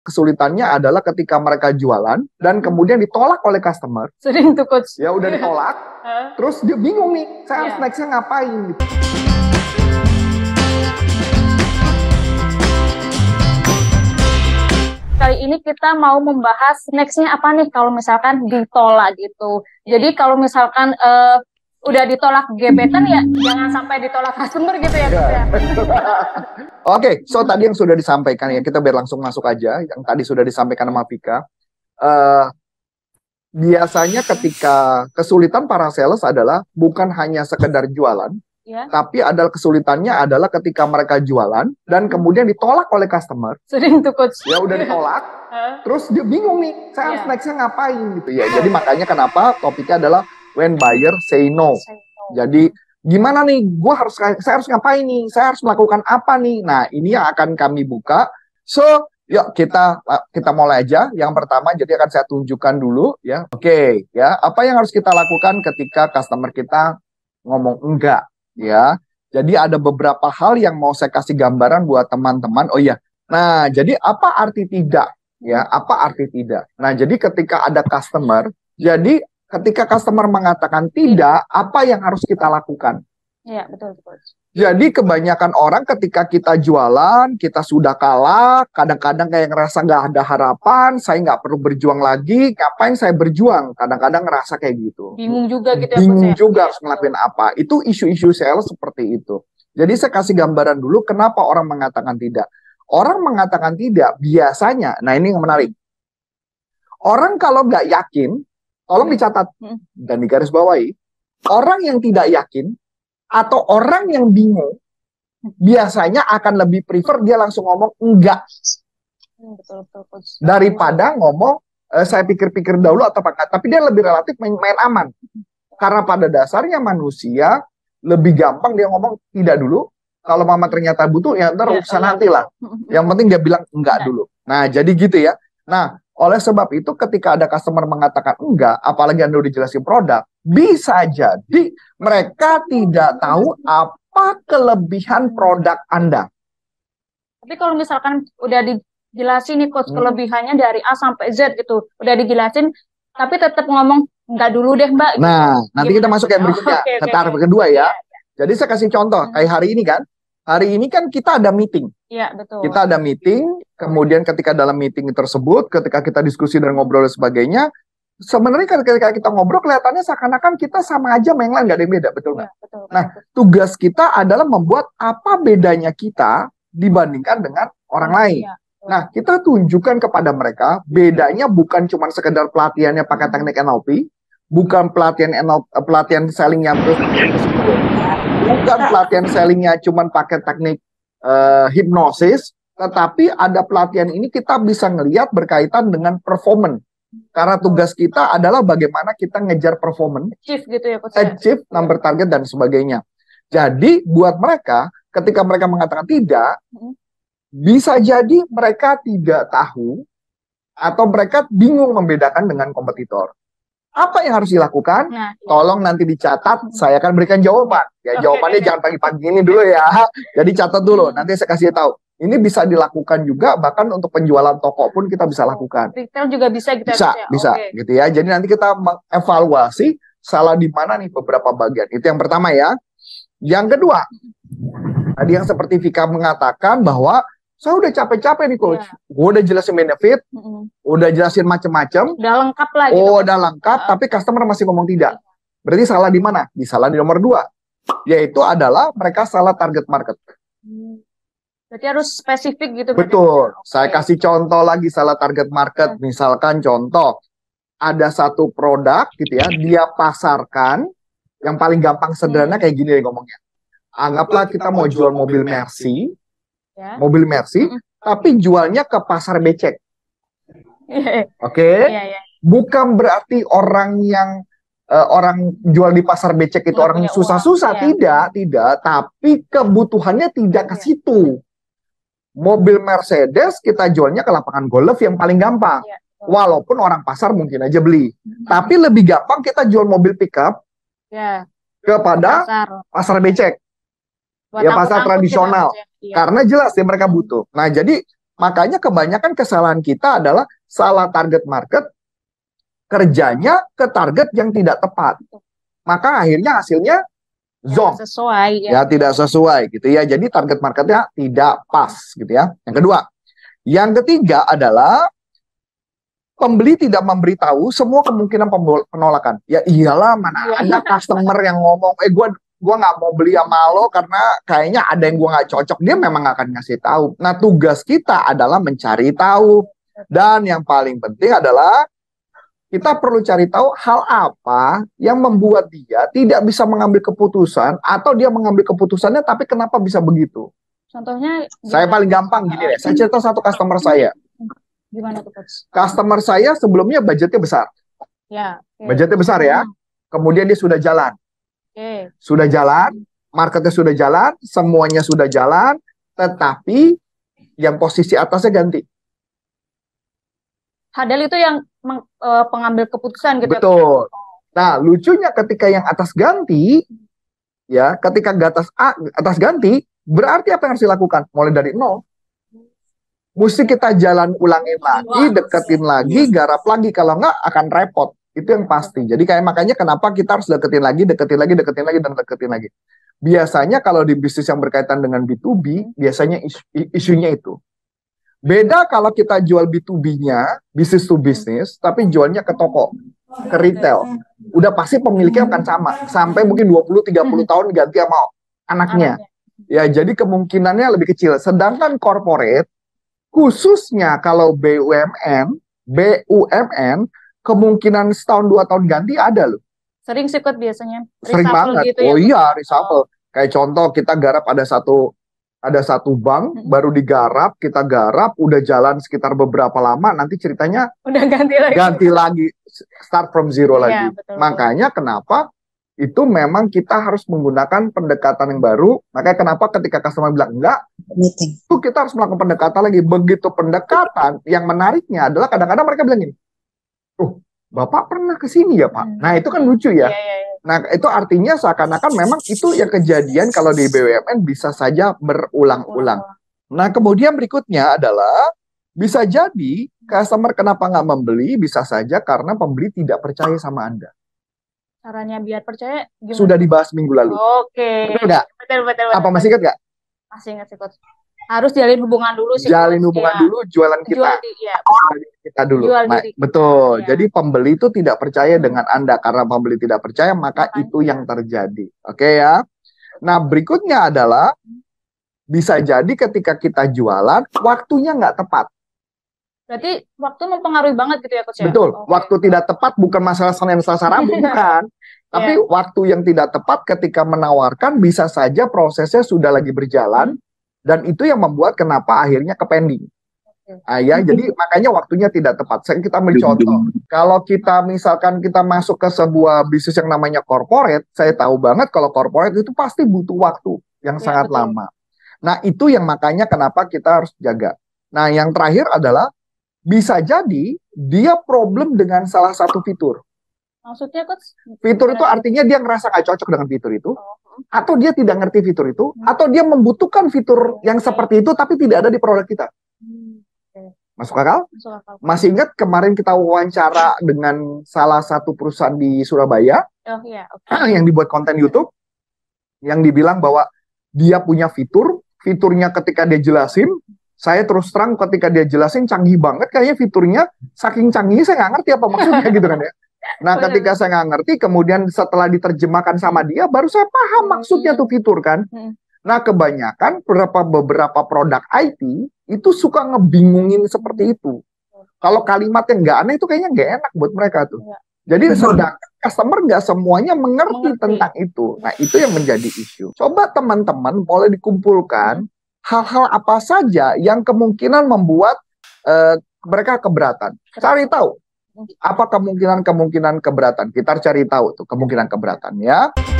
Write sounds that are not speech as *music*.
kesulitannya adalah ketika mereka jualan dan hmm. kemudian ditolak oleh customer. Sering tuh coach. Ya udah ditolak. *laughs* terus dia bingung nih, saya yeah. nextnya ngapain gitu. Kali ini kita mau membahas nextnya apa nih kalau misalkan ditolak gitu. Hmm. Jadi kalau misalkan uh, udah ditolak gebetan ya jangan sampai ditolak customer gitu ya. ya. *laughs* Oke, okay, so tadi yang sudah disampaikan ya kita biar langsung masuk aja yang tadi sudah disampaikan sama Pika. Uh, eh, biasanya ketika kesulitan para sales adalah bukan hanya sekedar jualan, Ya. Tapi adalah kesulitannya adalah ketika mereka jualan dan kemudian ditolak oleh customer. Sering tuh coach. Ya udah ditolak. *laughs* terus dia bingung nih, saya harus yeah. next-nya ngapain gitu ya. Jadi makanya kenapa topiknya adalah when buyer say no. Say no. Jadi gimana nih, Gua harus saya harus ngapain nih, saya harus melakukan apa nih. Nah ini yang akan kami buka. So yuk kita kita mulai aja. Yang pertama jadi akan saya tunjukkan dulu ya. Oke okay, ya apa yang harus kita lakukan ketika customer kita ngomong enggak ya. Jadi ada beberapa hal yang mau saya kasih gambaran buat teman-teman. Oh iya. Nah, jadi apa arti tidak? Ya, apa arti tidak? Nah, jadi ketika ada customer, jadi ketika customer mengatakan iya. tidak, apa yang harus kita lakukan? Iya, betul, betul. Jadi kebanyakan orang ketika kita jualan, kita sudah kalah, kadang-kadang kayak ngerasa nggak ada harapan, saya nggak perlu berjuang lagi, ngapain saya berjuang? Kadang-kadang ngerasa kayak gitu. Bingung juga gitu ya. Bingung ya? juga harus iya. ngelakuin apa. Itu isu-isu sales seperti itu. Jadi saya kasih gambaran dulu kenapa orang mengatakan tidak. Orang mengatakan tidak biasanya, nah ini yang menarik. Orang kalau nggak yakin, Tolong hmm. dicatat hmm. dan digaris bawahi. Orang yang tidak yakin atau orang yang bingung hmm. biasanya akan lebih prefer dia langsung ngomong enggak daripada ngomong e, saya pikir-pikir dahulu atau apa tapi dia lebih relatif main, main aman karena pada dasarnya manusia lebih gampang dia ngomong tidak dulu kalau mama ternyata butuh ya ntar ya, iya. nanti lah yang penting dia bilang enggak iya. dulu nah jadi gitu ya nah oleh sebab itu ketika ada customer mengatakan enggak, apalagi Anda udah jelasin produk, bisa jadi mereka tidak tahu apa kelebihan produk Anda. Tapi kalau misalkan udah dijelasin nih coach hmm. kelebihannya dari A sampai Z gitu, udah dijelasin tapi tetap ngomong enggak dulu deh, Mbak. Gitu. Nah, gitu. nanti kita masuk yang berikutnya, oh, okay, okay, kedua ya. Iya, iya. Jadi saya kasih contoh, hmm. kayak hari ini kan, hari ini kan kita ada meeting. Iya, betul. Kita ada meeting, kemudian ketika dalam meeting tersebut, ketika kita diskusi dan ngobrol dan sebagainya, sebenarnya ketika kita ngobrol kelihatannya seakan-akan kita sama aja main lain, nggak ada yang beda, betul nggak? Ya, betul, nah, tugas kita adalah membuat apa bedanya kita dibandingkan dengan orang lain. Ya. Nah, kita tunjukkan kepada mereka bedanya bukan cuma sekedar pelatihannya pakai teknik NLP, bukan pelatihan NLP, eh, pelatihan selling yang terus bukan pelatihan sellingnya cuman pakai teknik uh, hipnosis, tetapi ada pelatihan ini kita bisa ngelihat berkaitan dengan performance. Karena tugas kita adalah bagaimana kita ngejar performance, achieve gitu ya, coach. Ya? achieve number target dan sebagainya. Jadi buat mereka, ketika mereka mengatakan tidak, hmm. bisa jadi mereka tidak tahu atau mereka bingung membedakan dengan kompetitor apa yang harus dilakukan? Nah, iya. Tolong nanti dicatat, hmm. saya akan berikan jawaban. Ya, okay, jawabannya okay. jangan pagi-pagi ini dulu ya. *laughs* Jadi catat dulu, nanti saya kasih tahu. Ini bisa dilakukan juga bahkan untuk penjualan toko pun kita bisa lakukan. Retail juga bisa kita bisa, bisa, bisa okay. gitu ya. Jadi nanti kita mengevaluasi salah di mana nih beberapa bagian. Itu yang pertama ya. Yang kedua, tadi yang seperti Vika mengatakan bahwa saya udah capek-capek nih coach. Yeah. Gue udah jelasin benefit, mm -hmm. udah jelasin macem-macem. Udah lengkap lah. Gitu. Oh, udah lengkap, uh. tapi customer masih ngomong tidak. Iya. Berarti salah di mana? Di salah di nomor dua, yaitu adalah mereka salah target market. Hmm. Berarti harus spesifik gitu. Ya? Betul. okay. Saya kasih contoh lagi salah target market. Yeah. Misalkan contoh, ada satu produk gitu ya, dia pasarkan yang paling gampang sederhana mm. kayak gini deh ngomongnya. Anggaplah kita mau jual mobil Mercy, ya. mobil Mercy, mm -hmm. tapi jualnya ke pasar becek. *laughs* Oke, okay? Iya, iya. bukan berarti orang yang uh, orang jual di pasar becek itu orang susah-susah, yeah. tidak, tidak. Tapi kebutuhannya tidak ke iya. situ. Mobil Mercedes kita jualnya ke lapangan golf yang paling gampang. Yeah. Walaupun orang pasar mungkin aja beli, -hmm. tapi lebih gampang kita jual mobil pickup yeah. kepada pasar. pasar becek Buat ya pasar tradisional. Iya. Karena jelas ya mereka butuh. Nah, jadi makanya kebanyakan kesalahan kita adalah salah target market kerjanya ke target yang tidak tepat. Maka akhirnya hasilnya zonk. Ya, sesuai ya. ya tidak sesuai gitu ya. Jadi target marketnya tidak pas gitu ya. Yang kedua. Yang ketiga adalah pembeli tidak memberitahu semua kemungkinan penolakan. Ya iyalah mana iya. ada customer yang ngomong, eh gue gue nggak mau beli sama lo karena kayaknya ada yang gue nggak cocok dia memang akan ngasih tahu nah tugas kita adalah mencari tahu dan yang paling penting adalah kita perlu cari tahu hal apa yang membuat dia tidak bisa mengambil keputusan atau dia mengambil keputusannya tapi kenapa bisa begitu contohnya gimana? saya paling gampang gini deh saya cerita satu customer saya gimana tuh customer saya sebelumnya budgetnya besar ya ya. budgetnya besar ya kemudian dia sudah jalan sudah jalan, marketnya sudah jalan, semuanya sudah jalan, tetapi yang posisi atasnya ganti. Hadal itu yang meng, e, pengambil keputusan gitu. Ya? Betul. Nah, lucunya ketika yang atas ganti, ya, ketika atas A, atas ganti, berarti apa yang harus dilakukan? Mulai dari nol. Mesti kita jalan ulangin lagi, deketin lagi, iya. garap lagi. Kalau enggak, akan repot itu yang pasti jadi kayak makanya kenapa kita harus deketin lagi deketin lagi deketin lagi dan deketin lagi biasanya kalau di bisnis yang berkaitan dengan B2B biasanya isu, isunya itu beda kalau kita jual B2B-nya bisnis to bisnis tapi jualnya ke toko ke retail udah pasti pemiliknya akan sama sampai mungkin 20 30 tahun ganti sama anaknya ya jadi kemungkinannya lebih kecil sedangkan corporate khususnya kalau BUMN BUMN kemungkinan setahun dua tahun ganti ada loh. Sering sih kok biasanya. Reshuffle Sering banget. Gitu ya, oh iya, ya, iya reshuffle. Oh. Kayak contoh kita garap ada satu ada satu bank hmm. baru digarap, kita garap, udah jalan sekitar beberapa lama, nanti ceritanya udah ganti lagi, ganti lagi, start from zero ya, lagi. Betul. Makanya kenapa itu memang kita harus menggunakan pendekatan yang baru. Makanya kenapa ketika customer bilang enggak, Itu kita harus melakukan pendekatan lagi. Begitu pendekatan, yang menariknya adalah kadang-kadang mereka bilang gini, Bapak pernah ke sini ya Pak? Hmm. Nah itu kan lucu ya. Yeah, yeah, yeah. Nah itu artinya seakan-akan memang itu yang kejadian kalau di BUMN bisa saja berulang-ulang. Wow. Nah kemudian berikutnya adalah bisa jadi customer kenapa nggak membeli bisa saja karena pembeli tidak percaya sama Anda. Caranya biar percaya gimana? Sudah dibahas minggu lalu. Oke. Okay. Betul Betul, betul, betul. Apa masih ingat nggak? Masih ingat sih, harus jalin hubungan dulu sih. Jalin hubungan ya. dulu, jualan kita. Jual di, ya. kita dulu. Jual nah, Betul. Ya. Jadi pembeli itu tidak percaya hmm. dengan Anda karena pembeli tidak percaya maka Makan. itu yang terjadi. Oke okay, ya. Nah, berikutnya adalah bisa jadi ketika kita jualan waktunya nggak tepat. Berarti waktu mempengaruhi banget gitu ya coach. Ya? Betul. Okay. Waktu tidak tepat bukan masalah Senin Selasa Rabu bukan. Iya. Tapi yeah. waktu yang tidak tepat ketika menawarkan bisa saja prosesnya sudah lagi berjalan. Hmm dan itu yang membuat kenapa akhirnya ke pending. Ah, ya, jadi makanya waktunya tidak tepat. Saya kita mencontoh. Kalau kita misalkan kita masuk ke sebuah bisnis yang namanya corporate, saya tahu banget kalau corporate itu pasti butuh waktu yang ya, sangat betul. lama. Nah, itu yang makanya kenapa kita harus jaga. Nah, yang terakhir adalah bisa jadi dia problem dengan salah satu fitur. Maksudnya coach fitur itu artinya dia ngerasa gak cocok dengan fitur itu, oh. atau dia tidak ngerti fitur itu, hmm. atau dia membutuhkan fitur okay. Oh. yang seperti itu tapi tidak ada di produk kita. Hmm. Okay. Masuk akal? Masuk akal? Masih ingat kemarin kita wawancara dengan salah satu perusahaan di Surabaya oh, yeah. okay. *clears throat* yang dibuat konten YouTube, yang dibilang bahwa dia punya fitur, fiturnya ketika dia jelasin, saya terus terang ketika dia jelasin canggih banget, kayaknya fiturnya saking canggih saya nggak ngerti apa maksudnya *laughs* gitu kan ya. Nah, Bener. ketika saya nggak ngerti, kemudian setelah diterjemahkan sama dia, baru saya paham oh, maksudnya iya. tuh fitur kan. Hmm. Nah, kebanyakan beberapa beberapa produk IT itu suka ngebingungin seperti itu. Kalau kalimat yang nggak aneh itu kayaknya nggak enak buat mereka tuh. Iya. Jadi sedang customer nggak semuanya mengerti, mengerti tentang itu. Iya. Nah, itu yang menjadi isu. Coba teman-teman boleh dikumpulkan hmm. hal-hal apa saja yang kemungkinan membuat uh, mereka keberatan. Cari tahu apa kemungkinan-kemungkinan keberatan? Kita cari tahu tuh kemungkinan keberatan ya.